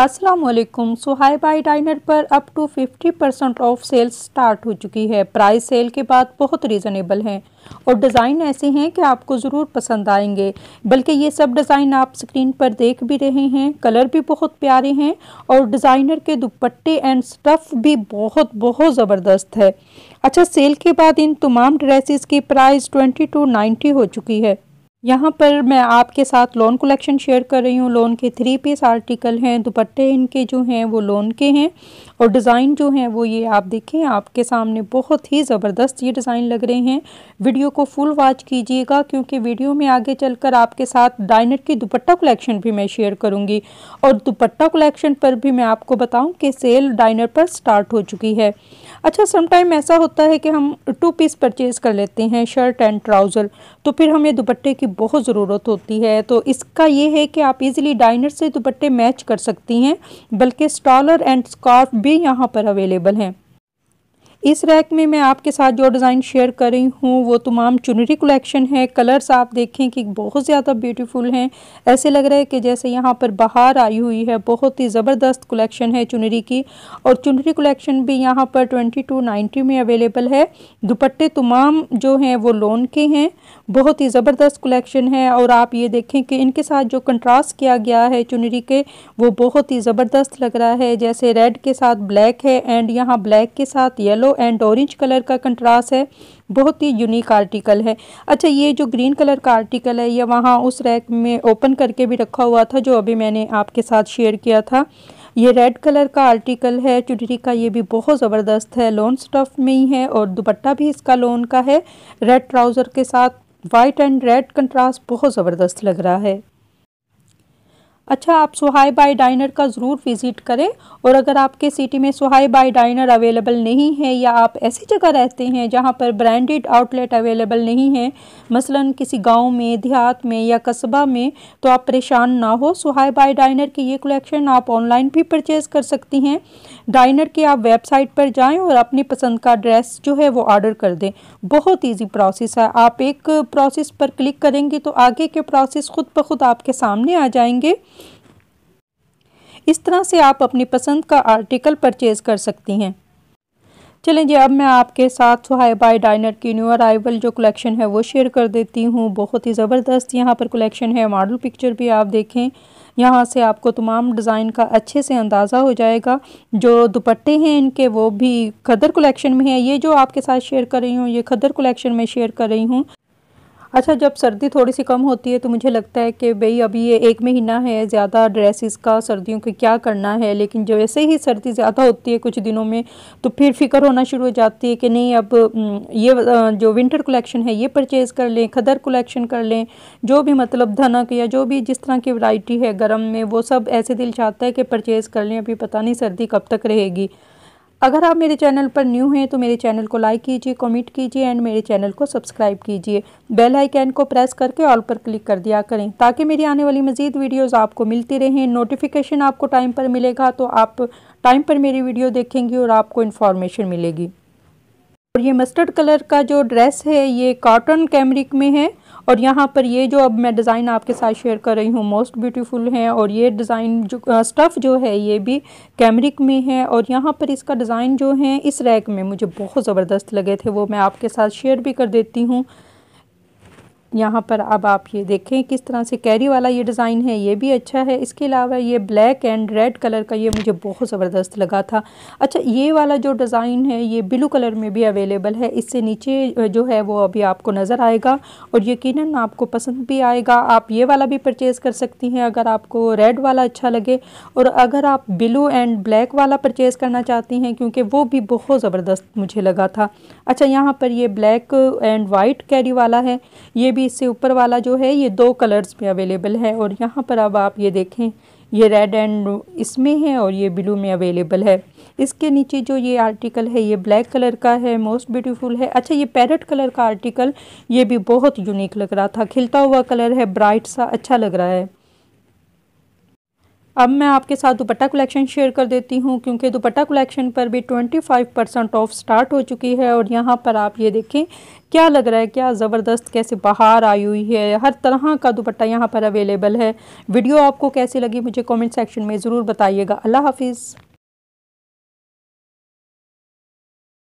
असलम सुहाई by Diner पर up to 50 percent off sale start हो चुकी है प्राइस सेल के बाद बहुत रीज़नेबल हैं और डिज़ाइन ऐसे हैं कि आपको ज़रूर पसंद आएंगे बल्कि ये सब डिज़ाइन आप स्क्रीन पर देख भी रहे हैं कलर भी बहुत प्यारे हैं और डिज़ाइनर के दुपट्टे एंड स्टफ़ भी बहुत बहुत ज़बरदस्त है अच्छा सेल के बाद इन तमाम ड्रेसिस की प्राइस ट्वेंटी टू नाइन्टी हो चुकी है यहाँ पर मैं आपके साथ लोन कलेक्शन शेयर कर रही हूँ लोन के थ्री पीस आर्टिकल हैं दुपट्टे इनके जो हैं वो लोन के हैं और डिज़ाइन जो हैं वो ये आप देखें आपके सामने बहुत ही ज़बरदस्त ये डिज़ाइन लग रहे हैं वीडियो को फुल वॉच कीजिएगा क्योंकि वीडियो में आगे चलकर आपके साथ डाइनट की दुपट्टा कलेक्शन भी मैं शेयर करूँगी और दुपट्टा कलेक्शन पर भी मैं आपको बताऊँ कि सेल डाइनर पर स्टार्ट हो चुकी है अच्छा समटाइम ऐसा होता है कि हम टू पीस परचेज़ कर लेते हैं शर्ट एंड ट्राउज़र तो फिर हमें दुपट्टे की बहुत ज़रूरत होती है तो इसका ये है कि आप इजीली डाइनर से दुपट्टे मैच कर सकती हैं बल्कि स्टॉलर एंड स्कॉर्फ भी यहाँ पर अवेलेबल हैं इस रैक में मैं आपके साथ जो डिज़ाइन शेयर कर रही हूँ वो तमाम चुनरी कलेक्शन है कलर्स आप देखें कि बहुत ज़्यादा ब्यूटीफुल हैं ऐसे लग रहा है कि जैसे यहाँ पर बाहर आई हुई है बहुत ही ज़बरदस्त कलेक्शन है चुनरी की और चुनरी कलेक्शन भी यहाँ पर ट्वेंटी टू नाइन्टी में अवेलेबल है दुपट्टे तमाम जो हैं वो लोन के हैं बहुत ही ज़बरदस्त कलेक्शन है और आप ये देखें कि इनके साथ जो कंट्रास्ट किया गया है चुनरी के वो बहुत ही ज़बरदस्त लग रहा है जैसे रेड के साथ ब्लैक है एंड यहाँ ब्लैक के साथ येलो एंड ऑरेंज कलर का कंट्रास्ट है बहुत ही यूनिक आर्टिकल है अच्छा ये जो ग्रीन कलर का आर्टिकल है ये वहाँ उस रैक में ओपन करके भी रखा हुआ था जो अभी मैंने आपके साथ शेयर किया था ये रेड कलर का आर्टिकल है चुनरी का ये भी बहुत ज़बरदस्त है लोन स्टफ में ही है और दुपट्टा भी इसका लोन का है रेड ट्राउज़र के साथ वाइट एंड रेड कंट्रास्ट बहुत ज़बरदस्त लग रहा है अच्छा आप सुहाई बाई डाइनर का ज़रूर विज़िट करें और अगर आपके सिटी में सुहाई बाई डाइनर अवेलेबल नहीं है या आप ऐसी जगह रहते हैं जहां पर ब्रांडेड आउटलेट अवेलेबल नहीं है मसलन किसी गांव में देहात में या कस्बा में तो आप परेशान ना हो सुहाई बाई डाइनर की ये कलेक्शन आप ऑनलाइन भी परचेज़ कर सकती हैं डाइनर की आप वेबसाइट पर जाएँ और अपनी पसंद का ड्रेस जो है वो ऑर्डर कर दें बहुत ईजी प्रोसेस है आप एक प्रोसेस पर क्लिक करेंगे तो आगे के प्रोसेस ख़ुद ब खुद आपके सामने आ जाएंगे इस तरह से आप अपनी पसंद का आर्टिकल परचेज कर सकती हैं चलें जी अब मैं आपके साथ बाई डाइनर की न्यू अराइवल जो कलेक्शन है वो शेयर कर देती हूँ बहुत ही ज़बरदस्त यहाँ पर कलेक्शन है मॉडल पिक्चर भी आप देखें यहाँ से आपको तमाम डिज़ाइन का अच्छे से अंदाज़ा हो जाएगा जो दुपट्टे हैं इनके वो भी खदर कलेक्शन में है ये जो आपके साथ शेयर कर रही हूँ ये खदर कलेक्शन में शेयर कर रही हूँ अच्छा जब सर्दी थोड़ी सी कम होती है तो मुझे लगता है कि भई अभी ये एक महीना है ज़्यादा ड्रेसिस का सर्दियों के क्या करना है लेकिन जब ऐसे ही सर्दी ज़्यादा होती है कुछ दिनों में तो फिर फिक्र होना शुरू हो जाती है कि नहीं अब ये जो विंटर कलेक्शन है ये परचेज़ कर लें खदर कलेक्शन कर लें जो भी मतलब धनक या जो भी जिस तरह की वराइटी है गर्म में वो सब ऐसे दिल चाहता है कि परचेज़ कर लें अभी पता नहीं सर्दी कब तक रहेगी अगर आप मेरे चैनल पर न्यू हैं तो मेरे चैनल को लाइक कीजिए कमेंट कीजिए एंड मेरे चैनल को सब्सक्राइब कीजिए बेल आइकन को प्रेस करके ऑल पर क्लिक कर दिया करें ताकि मेरी आने वाली मजीद वीडियोज़ आपको मिलती रहें नोटिफिकेशन आपको टाइम पर मिलेगा तो आप टाइम पर मेरी वीडियो देखेंगी और आपको इन्फॉर्मेशन मिलेगी और ये मस्टर्ड कलर का जो ड्रेस है ये कॉटन कैमरिक में है और यहाँ पर ये जो अब मैं डिज़ाइन आपके साथ शेयर कर रही हूँ मोस्ट ब्यूटीफुल है और ये डिज़ाइन जो स्टफ़ जो है ये भी कैमरिक में है और यहाँ पर इसका डिज़ाइन जो है इस रैक में मुझे बहुत ज़बरदस्त लगे थे वो मैं आपके साथ शेयर भी कर देती हूँ यहाँ पर अब आप ये देखें किस तरह से कैरी वाला ये डिज़ाइन है ये भी अच्छा है इसके अलावा ये ब्लैक एंड रेड कलर का ये मुझे बहुत ज़बरदस्त लगा था अच्छा ये वाला जो डिज़ाइन है ये ब्लू कलर में भी अवेलेबल है इससे नीचे जो है वो अभी आपको नज़र आएगा और यकीन आपको पसंद भी आएगा आप ये वाला भी परचेज़ कर सकती हैं अगर आपको रेड वाला अच्छा लगे और अगर आप ब्लू एंड ब्लैक वाला परचेज़ करना चाहती हैं क्योंकि वो भी बहुत ज़बरदस्त मुझे लगा था अच्छा यहाँ पर ये ब्लैक एंड वाइट कैरी वाला है ये भी भी इससे ऊपर वाला जो है ये दो कलर्स में अवेलेबल है और यहाँ पर अब आप ये देखें ये रेड एंड इसमें है और ये ब्लू में अवेलेबल है इसके नीचे जो ये आर्टिकल है ये ब्लैक कलर का है मोस्ट ब्यूटीफुल है अच्छा ये पैरट कलर का आर्टिकल ये भी बहुत यूनिक लग रहा था खिलता हुआ कलर है ब्राइट सा अच्छा लग रहा है अब मैं आपके साथ दुपट्टा कलेक्शन शेयर कर देती हूँ क्योंकि दुपट्टा कलेक्शन पर भी 25 परसेंट ऑफ स्टार्ट हो चुकी है और यहाँ पर आप ये देखें क्या लग रहा है क्या ज़बरदस्त कैसे बाहर आई हुई है हर तरह का दुपट्टा यहाँ पर अवेलेबल है वीडियो आपको कैसी लगी मुझे कमेंट सेक्शन में ज़रूर बताइएगा अल्लाह हाफिज़